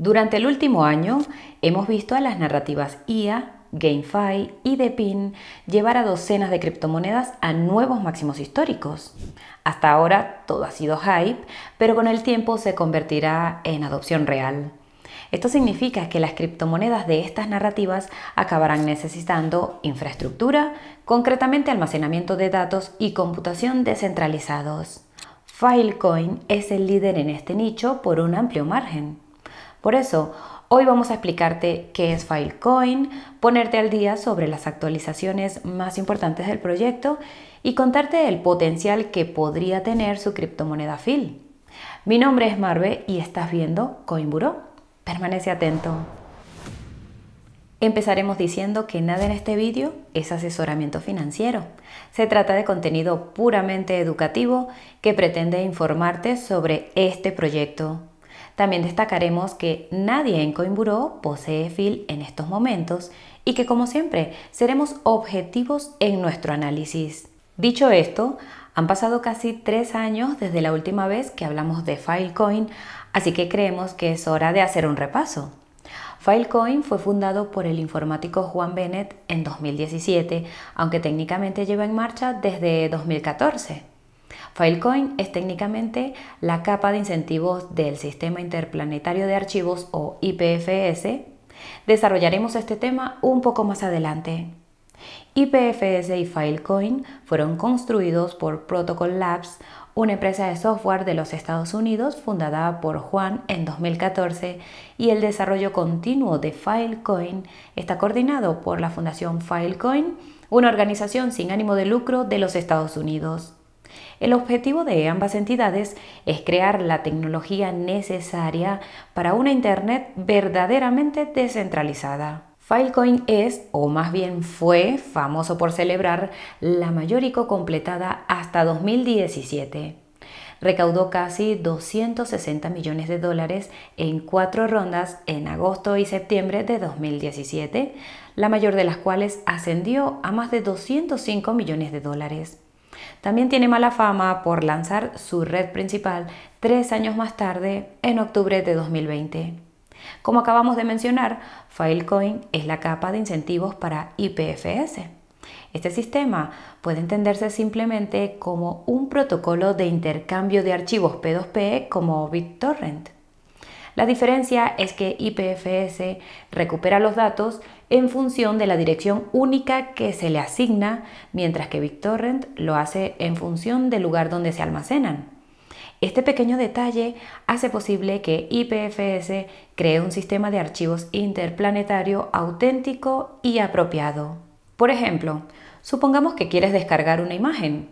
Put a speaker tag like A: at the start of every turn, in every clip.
A: Durante el último año hemos visto a las narrativas IA, GameFi y DePin llevar a docenas de criptomonedas a nuevos máximos históricos. Hasta ahora todo ha sido hype, pero con el tiempo se convertirá en adopción real. Esto significa que las criptomonedas de estas narrativas acabarán necesitando infraestructura, concretamente almacenamiento de datos y computación descentralizados. Filecoin es el líder en este nicho por un amplio margen. Por eso, hoy vamos a explicarte qué es Filecoin, ponerte al día sobre las actualizaciones más importantes del proyecto y contarte el potencial que podría tener su criptomoneda Fil. Mi nombre es Marve y estás viendo Coinburo. Permanece atento. Empezaremos diciendo que nada en este vídeo es asesoramiento financiero. Se trata de contenido puramente educativo que pretende informarte sobre este proyecto también destacaremos que nadie en Coinburó posee FIL en estos momentos y que como siempre seremos objetivos en nuestro análisis. Dicho esto, han pasado casi tres años desde la última vez que hablamos de Filecoin, así que creemos que es hora de hacer un repaso. Filecoin fue fundado por el informático Juan Bennett en 2017, aunque técnicamente lleva en marcha desde 2014. Filecoin es técnicamente la capa de incentivos del Sistema Interplanetario de Archivos o IPFS. Desarrollaremos este tema un poco más adelante. IPFS y Filecoin fueron construidos por Protocol Labs, una empresa de software de los Estados Unidos fundada por Juan en 2014 y el desarrollo continuo de Filecoin está coordinado por la Fundación Filecoin, una organización sin ánimo de lucro de los Estados Unidos. El objetivo de ambas entidades es crear la tecnología necesaria para una Internet verdaderamente descentralizada. Filecoin es, o más bien fue, famoso por celebrar la mayor ICO completada hasta 2017. Recaudó casi 260 millones de dólares en cuatro rondas en agosto y septiembre de 2017, la mayor de las cuales ascendió a más de 205 millones de dólares. También tiene mala fama por lanzar su red principal tres años más tarde, en octubre de 2020. Como acabamos de mencionar, Filecoin es la capa de incentivos para IPFS. Este sistema puede entenderse simplemente como un protocolo de intercambio de archivos P2P como BitTorrent. La diferencia es que IPFS recupera los datos en función de la dirección única que se le asigna, mientras que BitTorrent lo hace en función del lugar donde se almacenan. Este pequeño detalle hace posible que IPFS cree un sistema de archivos interplanetario auténtico y apropiado. Por ejemplo, supongamos que quieres descargar una imagen,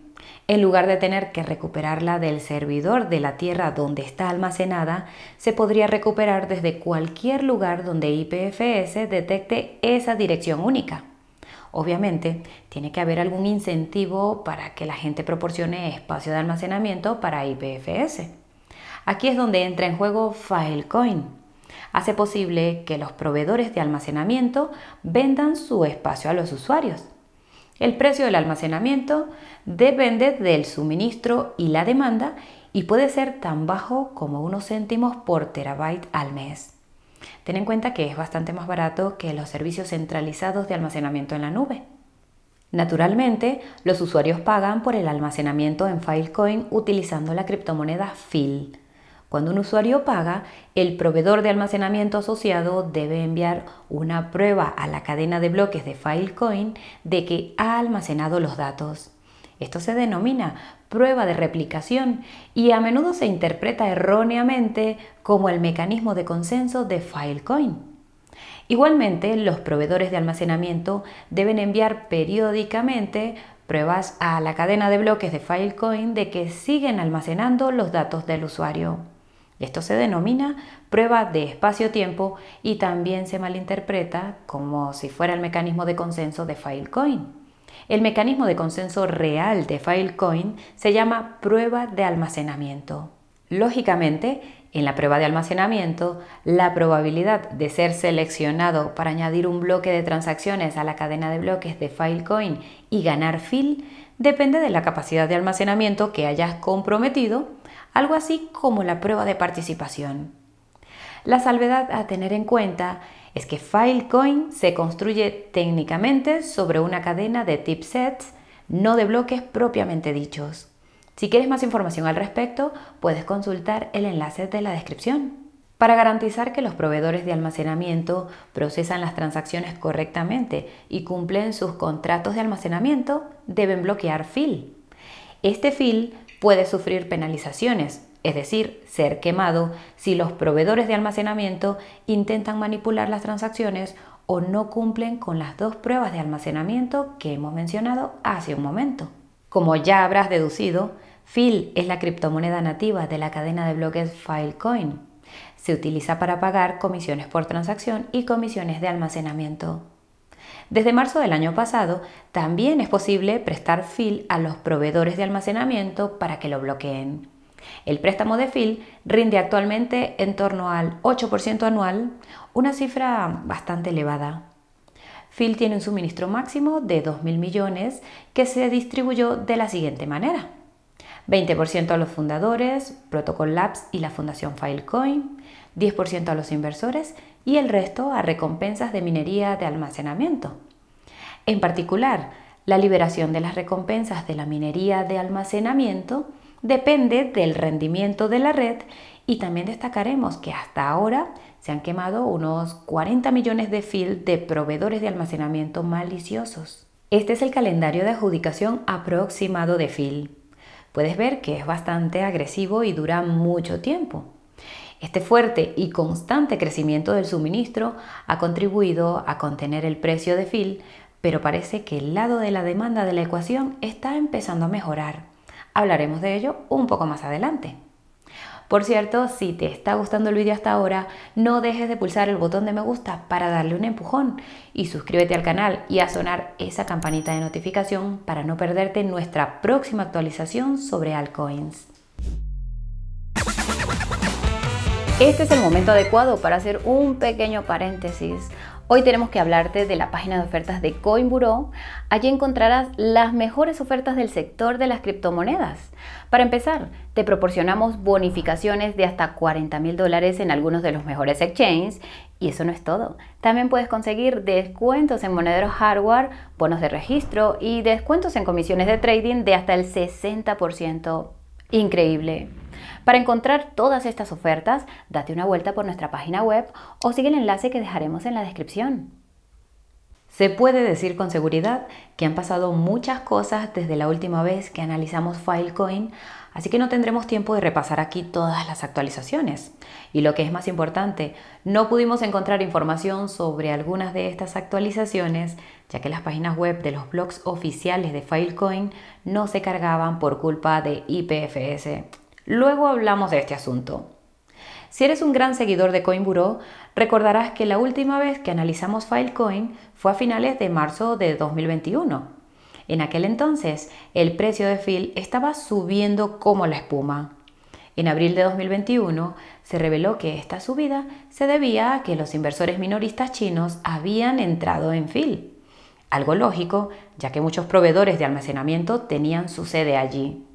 A: en lugar de tener que recuperarla del servidor de la tierra donde está almacenada, se podría recuperar desde cualquier lugar donde IPFS detecte esa dirección única. Obviamente, tiene que haber algún incentivo para que la gente proporcione espacio de almacenamiento para IPFS. Aquí es donde entra en juego Filecoin. Hace posible que los proveedores de almacenamiento vendan su espacio a los usuarios. El precio del almacenamiento depende del suministro y la demanda y puede ser tan bajo como unos céntimos por terabyte al mes. Ten en cuenta que es bastante más barato que los servicios centralizados de almacenamiento en la nube. Naturalmente, los usuarios pagan por el almacenamiento en Filecoin utilizando la criptomoneda FIL cuando un usuario paga, el proveedor de almacenamiento asociado debe enviar una prueba a la cadena de bloques de Filecoin de que ha almacenado los datos. Esto se denomina prueba de replicación y a menudo se interpreta erróneamente como el mecanismo de consenso de Filecoin. Igualmente, los proveedores de almacenamiento deben enviar periódicamente pruebas a la cadena de bloques de Filecoin de que siguen almacenando los datos del usuario. Esto se denomina prueba de espacio-tiempo y también se malinterpreta como si fuera el mecanismo de consenso de Filecoin. El mecanismo de consenso real de Filecoin se llama prueba de almacenamiento. Lógicamente, en la prueba de almacenamiento, la probabilidad de ser seleccionado para añadir un bloque de transacciones a la cadena de bloques de Filecoin y ganar fil depende de la capacidad de almacenamiento que hayas comprometido, algo así como la prueba de participación. La salvedad a tener en cuenta es que Filecoin se construye técnicamente sobre una cadena de tipsets, no de bloques propiamente dichos. Si quieres más información al respecto, puedes consultar el enlace de la descripción para garantizar que los proveedores de almacenamiento procesan las transacciones correctamente y cumplen sus contratos de almacenamiento, deben bloquear FIL. Este FIL puede sufrir penalizaciones, es decir, ser quemado si los proveedores de almacenamiento intentan manipular las transacciones o no cumplen con las dos pruebas de almacenamiento que hemos mencionado hace un momento. Como ya habrás deducido, FIL es la criptomoneda nativa de la cadena de bloques Filecoin se utiliza para pagar comisiones por transacción y comisiones de almacenamiento. Desde marzo del año pasado, también es posible prestar FIL a los proveedores de almacenamiento para que lo bloqueen. El préstamo de FIL rinde actualmente en torno al 8% anual, una cifra bastante elevada. FIL tiene un suministro máximo de 2.000 millones que se distribuyó de la siguiente manera. 20% a los fundadores, Protocol Labs y la Fundación Filecoin, 10% a los inversores y el resto a recompensas de minería de almacenamiento. En particular, la liberación de las recompensas de la minería de almacenamiento depende del rendimiento de la red y también destacaremos que hasta ahora se han quemado unos 40 millones de fil de proveedores de almacenamiento maliciosos. Este es el calendario de adjudicación aproximado de fil. Puedes ver que es bastante agresivo y dura mucho tiempo. Este fuerte y constante crecimiento del suministro ha contribuido a contener el precio de fil, pero parece que el lado de la demanda de la ecuación está empezando a mejorar. Hablaremos de ello un poco más adelante. Por cierto, si te está gustando el vídeo hasta ahora, no dejes de pulsar el botón de me gusta para darle un empujón y suscríbete al canal y a sonar esa campanita de notificación para no perderte nuestra próxima actualización sobre altcoins. Este es el momento adecuado para hacer un pequeño paréntesis Hoy tenemos que hablarte de la página de ofertas de CoinBureau. Allí encontrarás las mejores ofertas del sector de las criptomonedas. Para empezar, te proporcionamos bonificaciones de hasta 40 mil dólares en algunos de los mejores exchanges. Y eso no es todo. También puedes conseguir descuentos en monederos hardware, bonos de registro y descuentos en comisiones de trading de hasta el 60% Increíble. Para encontrar todas estas ofertas, date una vuelta por nuestra página web o sigue el enlace que dejaremos en la descripción. Se puede decir con seguridad que han pasado muchas cosas desde la última vez que analizamos Filecoin, así que no tendremos tiempo de repasar aquí todas las actualizaciones. Y lo que es más importante, no pudimos encontrar información sobre algunas de estas actualizaciones, ya que las páginas web de los blogs oficiales de Filecoin no se cargaban por culpa de IPFS. Luego hablamos de este asunto. Si eres un gran seguidor de CoinBureau, recordarás que la última vez que analizamos Filecoin fue a finales de marzo de 2021. En aquel entonces, el precio de Fil estaba subiendo como la espuma. En abril de 2021 se reveló que esta subida se debía a que los inversores minoristas chinos habían entrado en Fil. Algo lógico, ya que muchos proveedores de almacenamiento tenían su sede allí.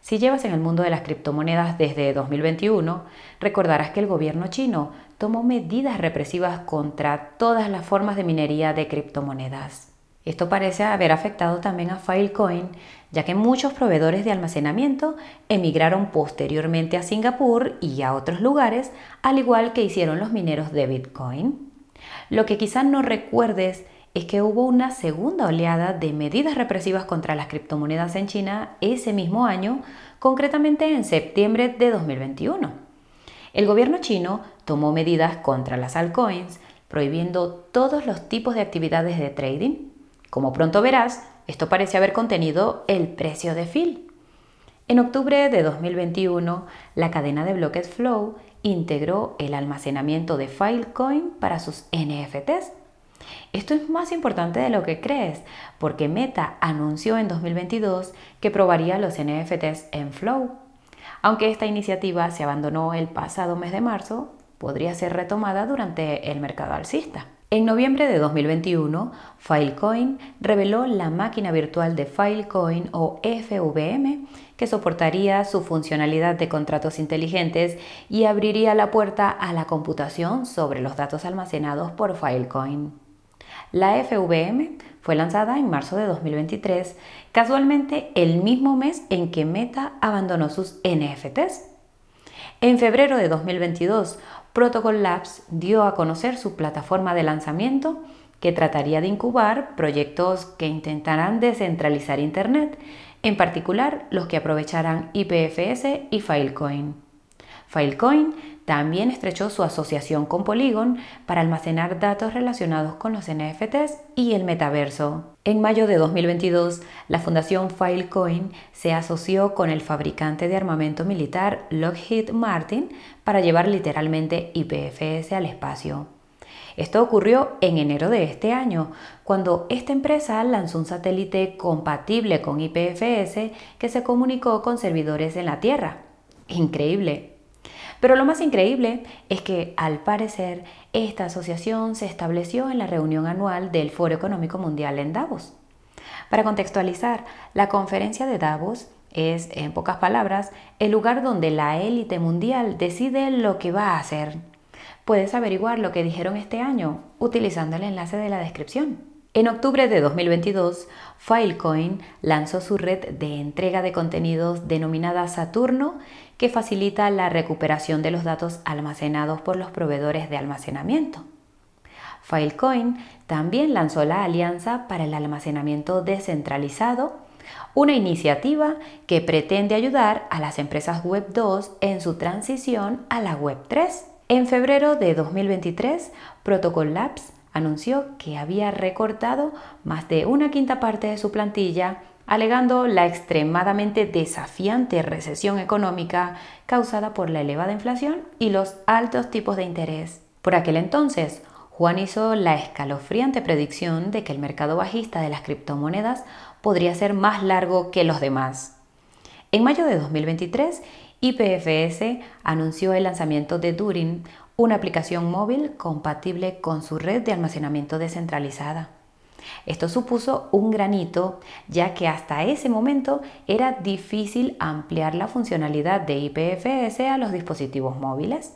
A: Si llevas en el mundo de las criptomonedas desde 2021, recordarás que el gobierno chino tomó medidas represivas contra todas las formas de minería de criptomonedas. Esto parece haber afectado también a Filecoin, ya que muchos proveedores de almacenamiento emigraron posteriormente a Singapur y a otros lugares, al igual que hicieron los mineros de Bitcoin. Lo que quizás no recuerdes es es que hubo una segunda oleada de medidas represivas contra las criptomonedas en China ese mismo año, concretamente en septiembre de 2021. El gobierno chino tomó medidas contra las altcoins, prohibiendo todos los tipos de actividades de trading. Como pronto verás, esto parece haber contenido el precio de Phil. En octubre de 2021, la cadena de bloques Flow integró el almacenamiento de Filecoin para sus NFTs, esto es más importante de lo que crees, porque Meta anunció en 2022 que probaría los NFTs en Flow. Aunque esta iniciativa se abandonó el pasado mes de marzo, podría ser retomada durante el mercado alcista. En noviembre de 2021, Filecoin reveló la máquina virtual de Filecoin o FVM, que soportaría su funcionalidad de contratos inteligentes y abriría la puerta a la computación sobre los datos almacenados por Filecoin. La FVM fue lanzada en marzo de 2023, casualmente el mismo mes en que Meta abandonó sus NFTs. En febrero de 2022, Protocol Labs dio a conocer su plataforma de lanzamiento que trataría de incubar proyectos que intentarán descentralizar Internet, en particular los que aprovecharán IPFS y Filecoin. Filecoin también estrechó su asociación con Polygon para almacenar datos relacionados con los NFTs y el metaverso. En mayo de 2022, la fundación Filecoin se asoció con el fabricante de armamento militar Lockheed Martin para llevar literalmente IPFS al espacio. Esto ocurrió en enero de este año, cuando esta empresa lanzó un satélite compatible con IPFS que se comunicó con servidores en la Tierra. Increíble, pero lo más increíble es que, al parecer, esta asociación se estableció en la reunión anual del Foro Económico Mundial en Davos. Para contextualizar, la conferencia de Davos es, en pocas palabras, el lugar donde la élite mundial decide lo que va a hacer. Puedes averiguar lo que dijeron este año utilizando el enlace de la descripción. En octubre de 2022, Filecoin lanzó su red de entrega de contenidos denominada Saturno, que facilita la recuperación de los datos almacenados por los proveedores de almacenamiento. Filecoin también lanzó la Alianza para el Almacenamiento Descentralizado, una iniciativa que pretende ayudar a las empresas Web 2 en su transición a la Web 3. En febrero de 2023, Protocol Labs anunció que había recortado más de una quinta parte de su plantilla, alegando la extremadamente desafiante recesión económica causada por la elevada inflación y los altos tipos de interés. Por aquel entonces, Juan hizo la escalofriante predicción de que el mercado bajista de las criptomonedas podría ser más largo que los demás. En mayo de 2023, IPFS anunció el lanzamiento de Durin, una aplicación móvil compatible con su red de almacenamiento descentralizada. Esto supuso un granito, ya que hasta ese momento era difícil ampliar la funcionalidad de IPFS a los dispositivos móviles.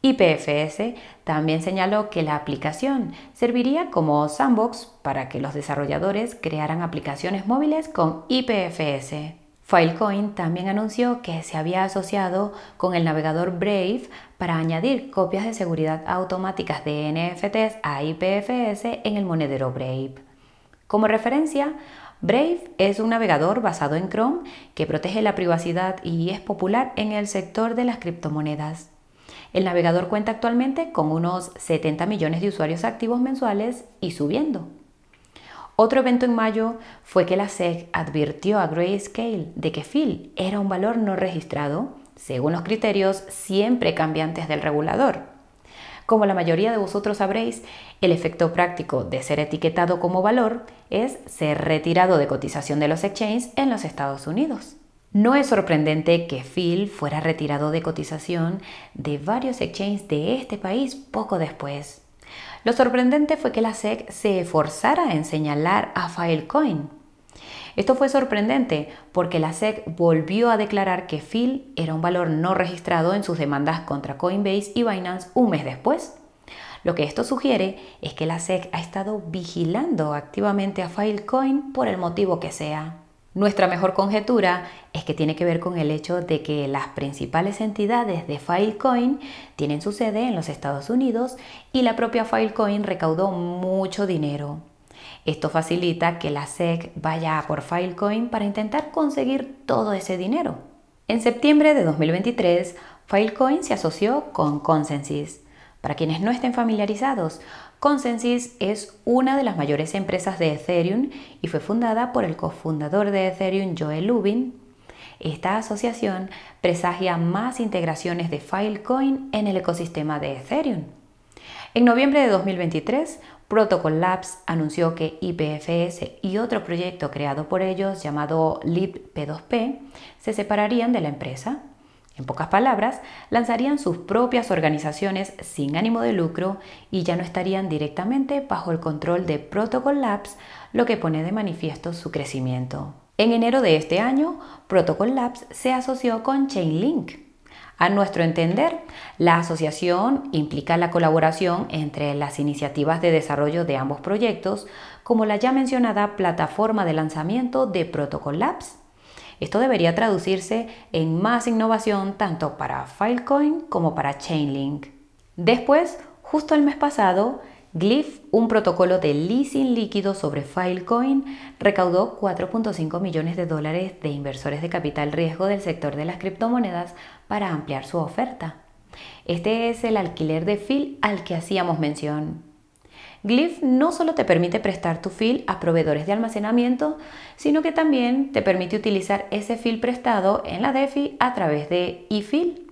A: IPFS también señaló que la aplicación serviría como sandbox para que los desarrolladores crearan aplicaciones móviles con IPFS. Filecoin también anunció que se había asociado con el navegador Brave para añadir copias de seguridad automáticas de NFTs a IPFS en el monedero Brave. Como referencia, Brave es un navegador basado en Chrome que protege la privacidad y es popular en el sector de las criptomonedas. El navegador cuenta actualmente con unos 70 millones de usuarios activos mensuales y subiendo. Otro evento en mayo fue que la SEC advirtió a Grayscale de que Phil era un valor no registrado según los criterios siempre cambiantes del regulador. Como la mayoría de vosotros sabréis, el efecto práctico de ser etiquetado como valor es ser retirado de cotización de los exchanges en los Estados Unidos. No es sorprendente que Phil fuera retirado de cotización de varios exchanges de este país poco después lo sorprendente fue que la SEC se esforzara en señalar a Filecoin. Esto fue sorprendente porque la SEC volvió a declarar que Fil era un valor no registrado en sus demandas contra Coinbase y Binance un mes después. Lo que esto sugiere es que la SEC ha estado vigilando activamente a Filecoin por el motivo que sea. Nuestra mejor conjetura es que tiene que ver con el hecho de que las principales entidades de Filecoin tienen su sede en los Estados Unidos y la propia Filecoin recaudó mucho dinero. Esto facilita que la SEC vaya por Filecoin para intentar conseguir todo ese dinero. En septiembre de 2023, Filecoin se asoció con Consensys, para quienes no estén familiarizados, Consensys es una de las mayores empresas de Ethereum y fue fundada por el cofundador de Ethereum, Joel Lubin. Esta asociación presagia más integraciones de Filecoin en el ecosistema de Ethereum. En noviembre de 2023, Protocol Labs anunció que IPFS y otro proyecto creado por ellos llamado LibP2P se separarían de la empresa. En pocas palabras, lanzarían sus propias organizaciones sin ánimo de lucro y ya no estarían directamente bajo el control de Protocol Labs, lo que pone de manifiesto su crecimiento. En enero de este año, Protocol Labs se asoció con Chainlink. A nuestro entender, la asociación implica la colaboración entre las iniciativas de desarrollo de ambos proyectos, como la ya mencionada plataforma de lanzamiento de Protocol Labs esto debería traducirse en más innovación tanto para Filecoin como para Chainlink. Después, justo el mes pasado, Glyph, un protocolo de leasing líquido sobre Filecoin, recaudó 4.5 millones de dólares de inversores de capital riesgo del sector de las criptomonedas para ampliar su oferta. Este es el alquiler de Phil al que hacíamos mención. Glyph no solo te permite prestar tu FIL a proveedores de almacenamiento, sino que también te permite utilizar ese FIL prestado en la DeFi a través de eFill.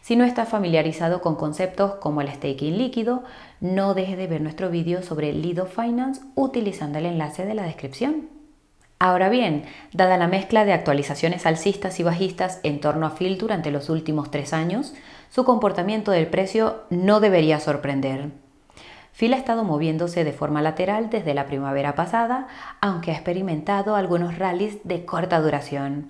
A: Si no estás familiarizado con conceptos como el staking líquido, no dejes de ver nuestro vídeo sobre Lido Finance utilizando el enlace de la descripción. Ahora bien, dada la mezcla de actualizaciones alcistas y bajistas en torno a FIL durante los últimos tres años, su comportamiento del precio no debería sorprender. Phil ha estado moviéndose de forma lateral desde la primavera pasada, aunque ha experimentado algunos rallies de corta duración.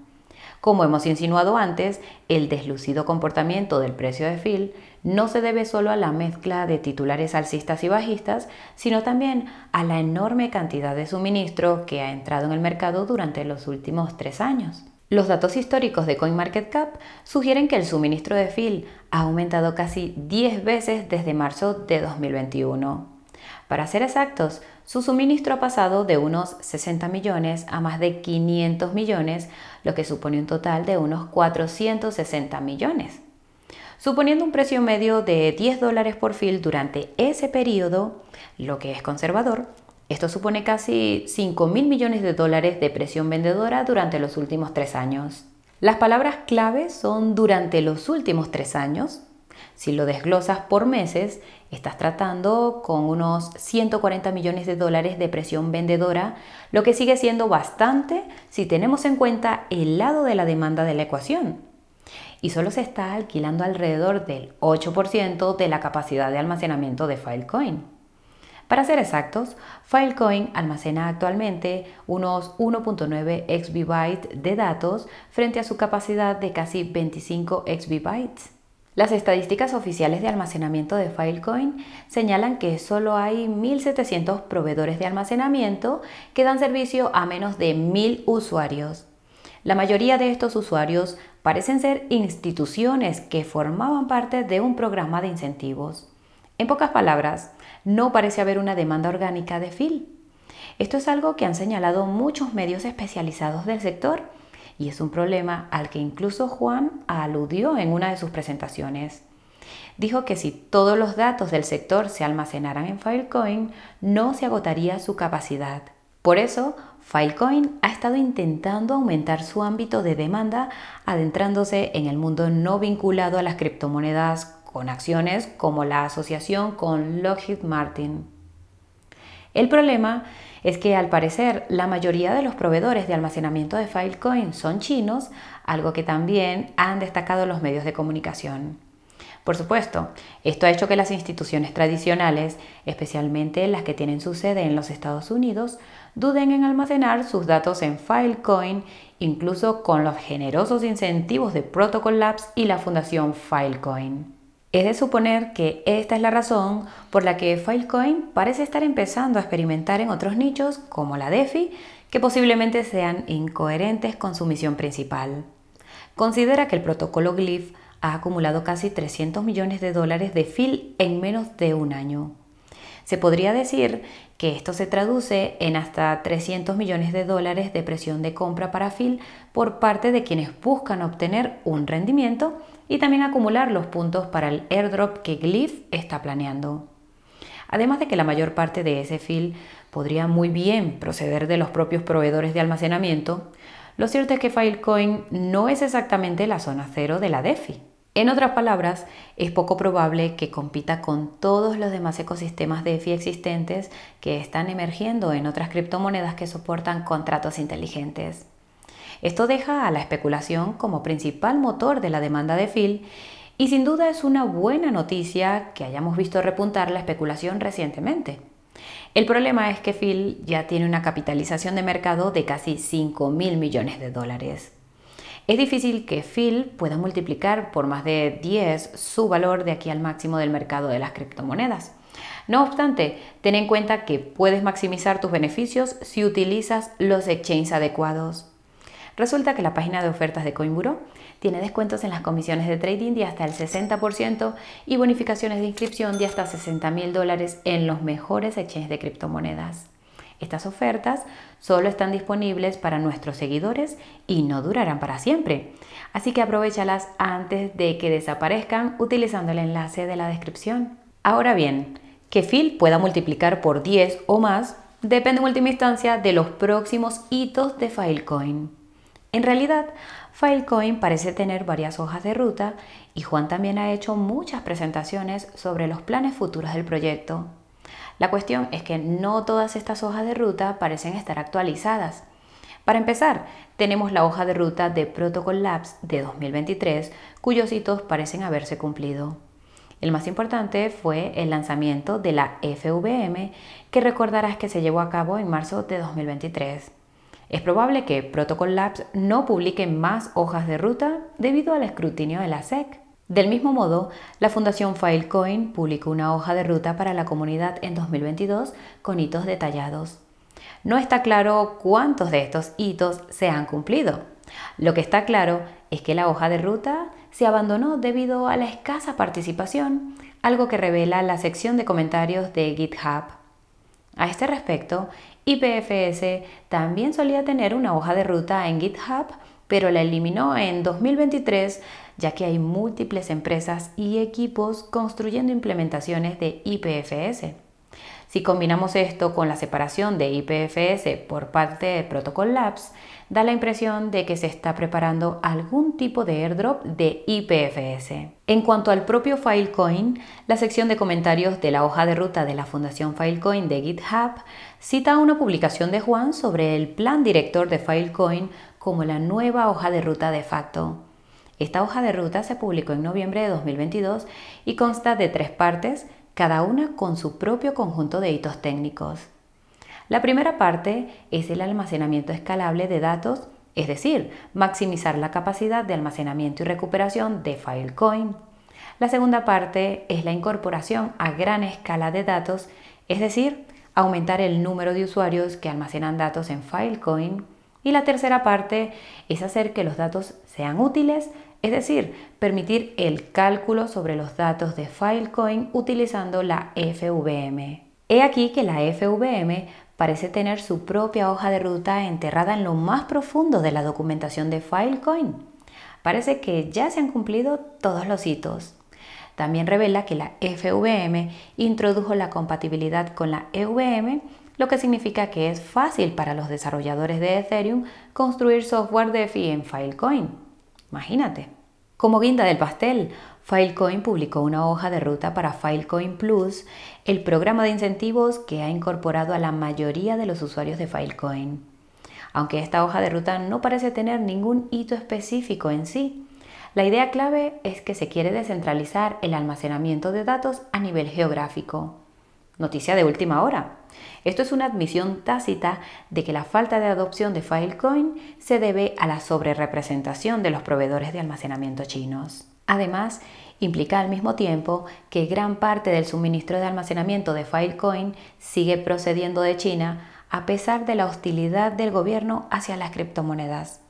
A: Como hemos insinuado antes, el deslucido comportamiento del precio de Phil no se debe solo a la mezcla de titulares alcistas y bajistas, sino también a la enorme cantidad de suministro que ha entrado en el mercado durante los últimos tres años. Los datos históricos de CoinMarketCap sugieren que el suministro de FIL ha aumentado casi 10 veces desde marzo de 2021. Para ser exactos, su suministro ha pasado de unos 60 millones a más de 500 millones, lo que supone un total de unos 460 millones. Suponiendo un precio medio de 10 dólares por fil durante ese periodo, lo que es conservador, esto supone casi 5 mil millones de dólares de presión vendedora durante los últimos tres años. Las palabras clave son durante los últimos tres años. Si lo desglosas por meses, estás tratando con unos 140 millones de dólares de presión vendedora, lo que sigue siendo bastante si tenemos en cuenta el lado de la demanda de la ecuación y solo se está alquilando alrededor del 8% de la capacidad de almacenamiento de Filecoin. Para ser exactos, Filecoin almacena actualmente unos 1.9 exbibytes de datos frente a su capacidad de casi 25 exbibytes. Las estadísticas oficiales de almacenamiento de Filecoin señalan que solo hay 1.700 proveedores de almacenamiento que dan servicio a menos de 1.000 usuarios. La mayoría de estos usuarios parecen ser instituciones que formaban parte de un programa de incentivos. En pocas palabras, no parece haber una demanda orgánica de FIL. Esto es algo que han señalado muchos medios especializados del sector y es un problema al que incluso Juan aludió en una de sus presentaciones. Dijo que si todos los datos del sector se almacenaran en Filecoin, no se agotaría su capacidad. Por eso, Filecoin ha estado intentando aumentar su ámbito de demanda, adentrándose en el mundo no vinculado a las criptomonedas con acciones como la asociación con Lockheed Martin. El problema es que al parecer la mayoría de los proveedores de almacenamiento de Filecoin son chinos, algo que también han destacado los medios de comunicación. Por supuesto, esto ha hecho que las instituciones tradicionales, especialmente las que tienen su sede en los Estados Unidos, duden en almacenar sus datos en Filecoin, incluso con los generosos incentivos de Protocol Labs y la fundación Filecoin. Es de suponer que esta es la razón por la que Filecoin parece estar empezando a experimentar en otros nichos como la DeFi, que posiblemente sean incoherentes con su misión principal. Considera que el protocolo Glyph ha acumulado casi 300 millones de dólares de FIL en menos de un año. Se podría decir que esto se traduce en hasta 300 millones de dólares de presión de compra para Phil por parte de quienes buscan obtener un rendimiento y también acumular los puntos para el airdrop que Glyph está planeando. Además de que la mayor parte de ese Phil podría muy bien proceder de los propios proveedores de almacenamiento, lo cierto es que Filecoin no es exactamente la zona cero de la DeFi. En otras palabras, es poco probable que compita con todos los demás ecosistemas de fi existentes que están emergiendo en otras criptomonedas que soportan contratos inteligentes. Esto deja a la especulación como principal motor de la demanda de Phil y sin duda es una buena noticia que hayamos visto repuntar la especulación recientemente. El problema es que Phil ya tiene una capitalización de mercado de casi 5 mil millones de dólares. Es difícil que Phil pueda multiplicar por más de 10 su valor de aquí al máximo del mercado de las criptomonedas. No obstante, ten en cuenta que puedes maximizar tus beneficios si utilizas los exchanges adecuados. Resulta que la página de ofertas de CoinBureau tiene descuentos en las comisiones de trading de hasta el 60% y bonificaciones de inscripción de hasta 60.000 dólares en los mejores exchanges de criptomonedas. Estas ofertas solo están disponibles para nuestros seguidores y no durarán para siempre. Así que aprovechalas antes de que desaparezcan utilizando el enlace de la descripción. Ahora bien, que Phil pueda multiplicar por 10 o más depende en última instancia de los próximos hitos de Filecoin. En realidad, Filecoin parece tener varias hojas de ruta y Juan también ha hecho muchas presentaciones sobre los planes futuros del proyecto. La cuestión es que no todas estas hojas de ruta parecen estar actualizadas. Para empezar, tenemos la hoja de ruta de Protocol Labs de 2023, cuyos hitos parecen haberse cumplido. El más importante fue el lanzamiento de la FVM, que recordarás que se llevó a cabo en marzo de 2023. Es probable que Protocol Labs no publique más hojas de ruta debido al escrutinio de la SEC. Del mismo modo, la Fundación Filecoin publicó una hoja de ruta para la comunidad en 2022 con hitos detallados. No está claro cuántos de estos hitos se han cumplido. Lo que está claro es que la hoja de ruta se abandonó debido a la escasa participación, algo que revela la sección de comentarios de GitHub. A este respecto, IPFS también solía tener una hoja de ruta en GitHub pero la eliminó en 2023 ya que hay múltiples empresas y equipos construyendo implementaciones de IPFS. Si combinamos esto con la separación de IPFS por parte de Protocol Labs, da la impresión de que se está preparando algún tipo de airdrop de IPFS. En cuanto al propio Filecoin, la sección de comentarios de la hoja de ruta de la Fundación Filecoin de GitHub cita una publicación de Juan sobre el plan director de Filecoin como la nueva hoja de ruta de facto. Esta hoja de ruta se publicó en noviembre de 2022 y consta de tres partes, cada una con su propio conjunto de hitos técnicos. La primera parte es el almacenamiento escalable de datos, es decir, maximizar la capacidad de almacenamiento y recuperación de Filecoin. La segunda parte es la incorporación a gran escala de datos, es decir, aumentar el número de usuarios que almacenan datos en Filecoin y la tercera parte es hacer que los datos sean útiles, es decir, permitir el cálculo sobre los datos de Filecoin utilizando la FVM. He aquí que la FVM parece tener su propia hoja de ruta enterrada en lo más profundo de la documentación de Filecoin. Parece que ya se han cumplido todos los hitos. También revela que la FVM introdujo la compatibilidad con la EVM lo que significa que es fácil para los desarrolladores de Ethereum construir software DeFi en Filecoin. Imagínate. Como guinda del pastel, Filecoin publicó una hoja de ruta para Filecoin Plus, el programa de incentivos que ha incorporado a la mayoría de los usuarios de Filecoin. Aunque esta hoja de ruta no parece tener ningún hito específico en sí, la idea clave es que se quiere descentralizar el almacenamiento de datos a nivel geográfico. Noticia de última hora. Esto es una admisión tácita de que la falta de adopción de Filecoin se debe a la sobrerepresentación de los proveedores de almacenamiento chinos. Además, implica al mismo tiempo que gran parte del suministro de almacenamiento de Filecoin sigue procediendo de China a pesar de la hostilidad del gobierno hacia las criptomonedas.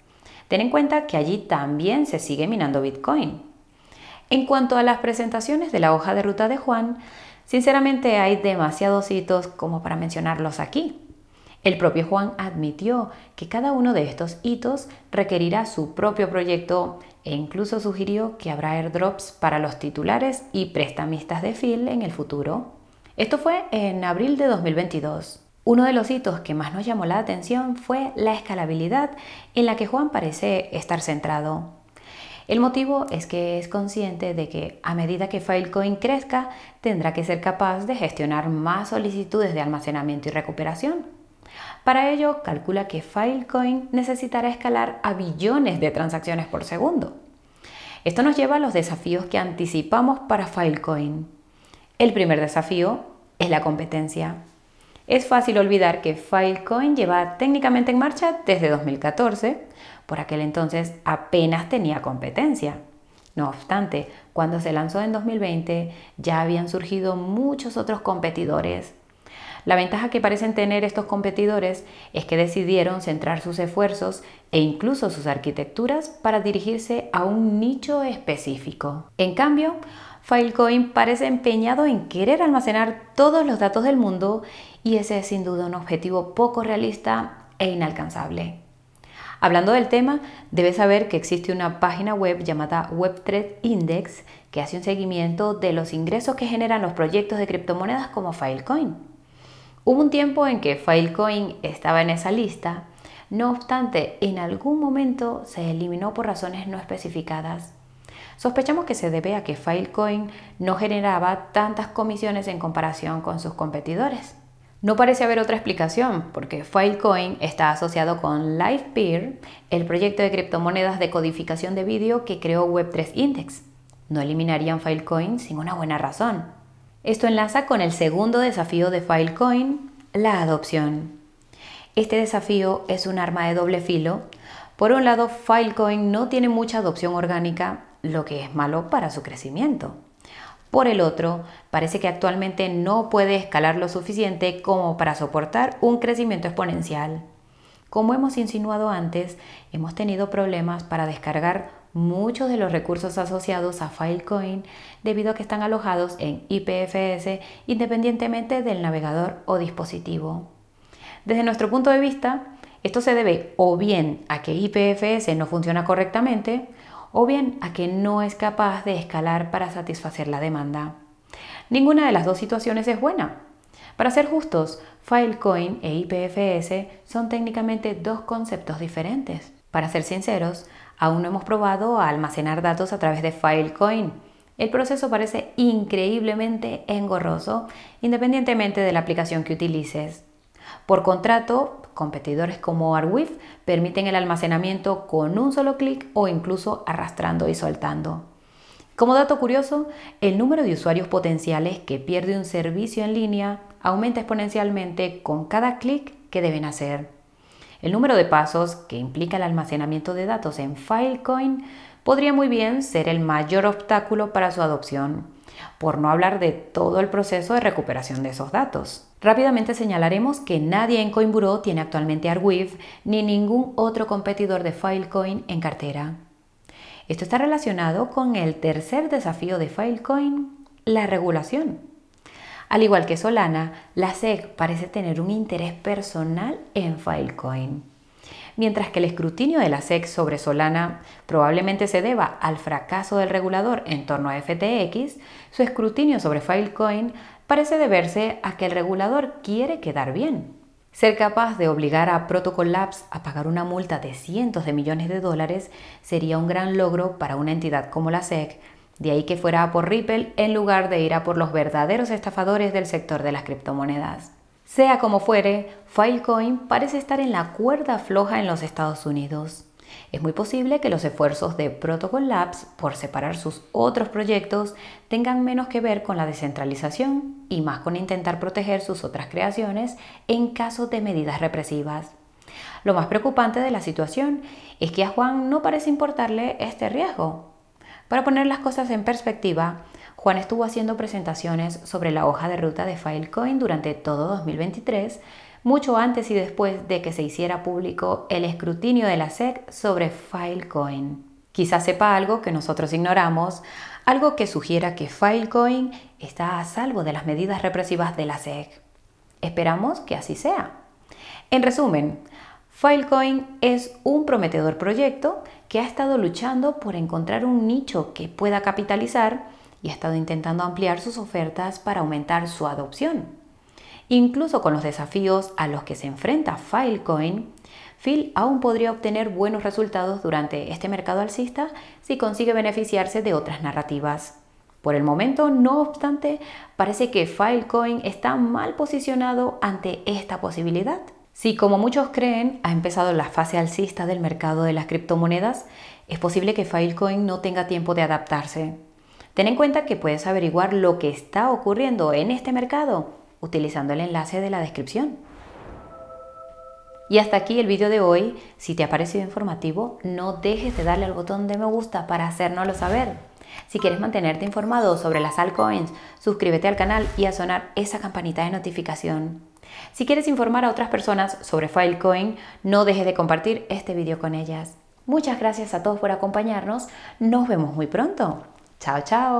A: Ten en cuenta que allí también se sigue minando Bitcoin. En cuanto a las presentaciones de la hoja de ruta de Juan, Sinceramente hay demasiados hitos como para mencionarlos aquí. El propio Juan admitió que cada uno de estos hitos requerirá su propio proyecto e incluso sugirió que habrá airdrops para los titulares y prestamistas de Phil en el futuro. Esto fue en abril de 2022. Uno de los hitos que más nos llamó la atención fue la escalabilidad en la que Juan parece estar centrado. El motivo es que es consciente de que a medida que Filecoin crezca, tendrá que ser capaz de gestionar más solicitudes de almacenamiento y recuperación. Para ello, calcula que Filecoin necesitará escalar a billones de transacciones por segundo. Esto nos lleva a los desafíos que anticipamos para Filecoin. El primer desafío es la competencia. Es fácil olvidar que Filecoin lleva técnicamente en marcha desde 2014, por aquel entonces apenas tenía competencia. No obstante, cuando se lanzó en 2020 ya habían surgido muchos otros competidores. La ventaja que parecen tener estos competidores es que decidieron centrar sus esfuerzos e incluso sus arquitecturas para dirigirse a un nicho específico. En cambio, Filecoin parece empeñado en querer almacenar todos los datos del mundo y ese es sin duda un objetivo poco realista e inalcanzable. Hablando del tema, debes saber que existe una página web llamada Webtrend Index que hace un seguimiento de los ingresos que generan los proyectos de criptomonedas como Filecoin. Hubo un tiempo en que Filecoin estaba en esa lista, no obstante, en algún momento se eliminó por razones no especificadas. Sospechamos que se debe a que Filecoin no generaba tantas comisiones en comparación con sus competidores. No parece haber otra explicación, porque Filecoin está asociado con LivePeer, el proyecto de criptomonedas de codificación de vídeo que creó Web3 Index. No eliminarían Filecoin sin una buena razón. Esto enlaza con el segundo desafío de Filecoin, la adopción. Este desafío es un arma de doble filo. Por un lado, Filecoin no tiene mucha adopción orgánica, lo que es malo para su crecimiento. Por el otro, parece que actualmente no puede escalar lo suficiente como para soportar un crecimiento exponencial. Como hemos insinuado antes, hemos tenido problemas para descargar muchos de los recursos asociados a Filecoin debido a que están alojados en IPFS independientemente del navegador o dispositivo. Desde nuestro punto de vista, esto se debe o bien a que IPFS no funciona correctamente o bien a que no es capaz de escalar para satisfacer la demanda. Ninguna de las dos situaciones es buena. Para ser justos, Filecoin e IPFS son técnicamente dos conceptos diferentes. Para ser sinceros, aún no hemos probado a almacenar datos a través de Filecoin. El proceso parece increíblemente engorroso, independientemente de la aplicación que utilices. Por contrato, competidores como Arwif permiten el almacenamiento con un solo clic o incluso arrastrando y soltando. Como dato curioso, el número de usuarios potenciales que pierde un servicio en línea aumenta exponencialmente con cada clic que deben hacer. El número de pasos que implica el almacenamiento de datos en Filecoin podría muy bien ser el mayor obstáculo para su adopción por no hablar de todo el proceso de recuperación de esos datos. Rápidamente señalaremos que nadie en Coinburó tiene actualmente Arweave ni ningún otro competidor de Filecoin en cartera. Esto está relacionado con el tercer desafío de Filecoin, la regulación. Al igual que Solana, la SEC parece tener un interés personal en Filecoin mientras que el escrutinio de la SEC sobre Solana probablemente se deba al fracaso del regulador en torno a FTX, su escrutinio sobre Filecoin parece deberse a que el regulador quiere quedar bien. Ser capaz de obligar a Protocol Labs a pagar una multa de cientos de millones de dólares sería un gran logro para una entidad como la SEC, de ahí que fuera por Ripple en lugar de ir a por los verdaderos estafadores del sector de las criptomonedas. Sea como fuere, Filecoin parece estar en la cuerda floja en los Estados Unidos. Es muy posible que los esfuerzos de Protocol Labs por separar sus otros proyectos tengan menos que ver con la descentralización y más con intentar proteger sus otras creaciones en caso de medidas represivas. Lo más preocupante de la situación es que a Juan no parece importarle este riesgo. Para poner las cosas en perspectiva, Juan estuvo haciendo presentaciones sobre la hoja de ruta de Filecoin durante todo 2023, mucho antes y después de que se hiciera público el escrutinio de la SEC sobre Filecoin. Quizás sepa algo que nosotros ignoramos, algo que sugiera que Filecoin está a salvo de las medidas represivas de la SEC. Esperamos que así sea. En resumen, Filecoin es un prometedor proyecto que ha estado luchando por encontrar un nicho que pueda capitalizar y ha estado intentando ampliar sus ofertas para aumentar su adopción. Incluso con los desafíos a los que se enfrenta Filecoin, Phil aún podría obtener buenos resultados durante este mercado alcista si consigue beneficiarse de otras narrativas. Por el momento, no obstante, parece que Filecoin está mal posicionado ante esta posibilidad. Si como muchos creen ha empezado la fase alcista del mercado de las criptomonedas, es posible que Filecoin no tenga tiempo de adaptarse. Ten en cuenta que puedes averiguar lo que está ocurriendo en este mercado utilizando el enlace de la descripción. Y hasta aquí el vídeo de hoy. Si te ha parecido informativo, no dejes de darle al botón de me gusta para hacérnoslo saber. Si quieres mantenerte informado sobre las altcoins, suscríbete al canal y a sonar esa campanita de notificación. Si quieres informar a otras personas sobre Filecoin, no dejes de compartir este vídeo con ellas. Muchas gracias a todos por acompañarnos. Nos vemos muy pronto. Chao, chao.